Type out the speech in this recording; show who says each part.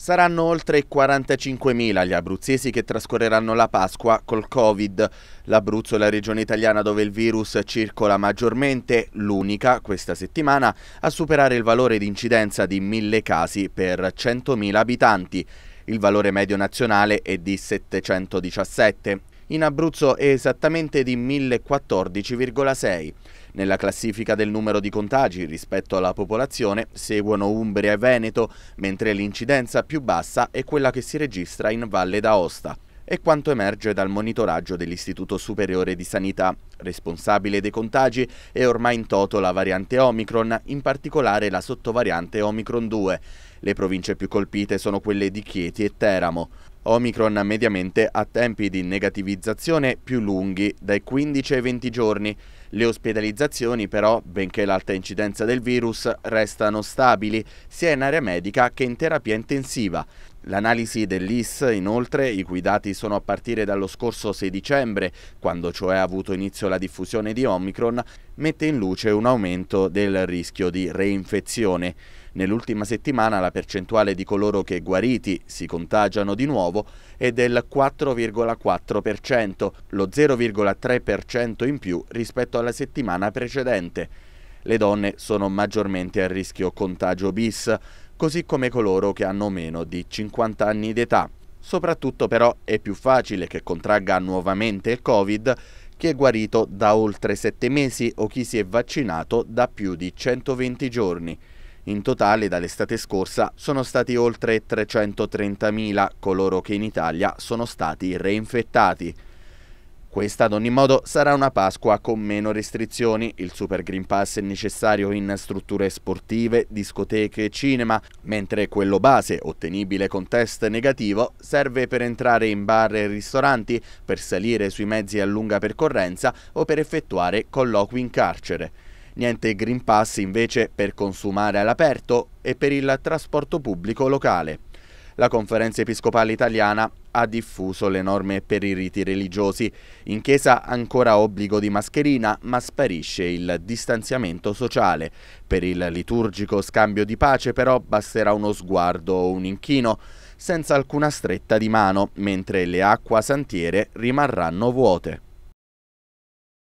Speaker 1: Saranno oltre 45.000 gli abruzzesi che trascorreranno la Pasqua col Covid. L'Abruzzo è la regione italiana dove il virus circola maggiormente, l'unica questa settimana a superare il valore di incidenza di 1.000 casi per 100.000 abitanti. Il valore medio nazionale è di 717 in Abruzzo è esattamente di 1014,6. Nella classifica del numero di contagi rispetto alla popolazione seguono Umbria e Veneto, mentre l'incidenza più bassa è quella che si registra in Valle d'Aosta è quanto emerge dal monitoraggio dell'Istituto Superiore di Sanità. Responsabile dei contagi è ormai in toto la variante Omicron, in particolare la sottovariante Omicron 2. Le province più colpite sono quelle di Chieti e Teramo. Omicron mediamente ha tempi di negativizzazione più lunghi, dai 15 ai 20 giorni. Le ospedalizzazioni però, benché l'alta incidenza del virus, restano stabili, sia in area medica che in terapia intensiva. L'analisi dell'IS, inoltre, i cui dati sono a partire dallo scorso 6 dicembre, quando cioè ha avuto inizio la diffusione di Omicron, mette in luce un aumento del rischio di reinfezione. Nell'ultima settimana la percentuale di coloro che guariti si contagiano di nuovo è del 4,4%, lo 0,3% in più rispetto alla settimana precedente. Le donne sono maggiormente a rischio contagio bis, così come coloro che hanno meno di 50 anni d'età. Soprattutto però è più facile che contragga nuovamente il Covid chi è guarito da oltre 7 mesi o chi si è vaccinato da più di 120 giorni. In totale dall'estate scorsa sono stati oltre 330.000 coloro che in Italia sono stati reinfettati. Questa ad ogni modo sarà una Pasqua con meno restrizioni, il Super Green Pass è necessario in strutture sportive, discoteche e cinema, mentre quello base, ottenibile con test negativo, serve per entrare in bar e ristoranti, per salire sui mezzi a lunga percorrenza o per effettuare colloqui in carcere. Niente Green Pass invece per consumare all'aperto e per il trasporto pubblico locale. La Conferenza Episcopale Italiana ha diffuso le norme per i riti religiosi. In chiesa ancora obbligo di mascherina, ma sparisce il distanziamento sociale. Per il liturgico scambio di pace però basterà uno sguardo o un inchino, senza alcuna stretta di mano, mentre le acquasantiere rimarranno vuote.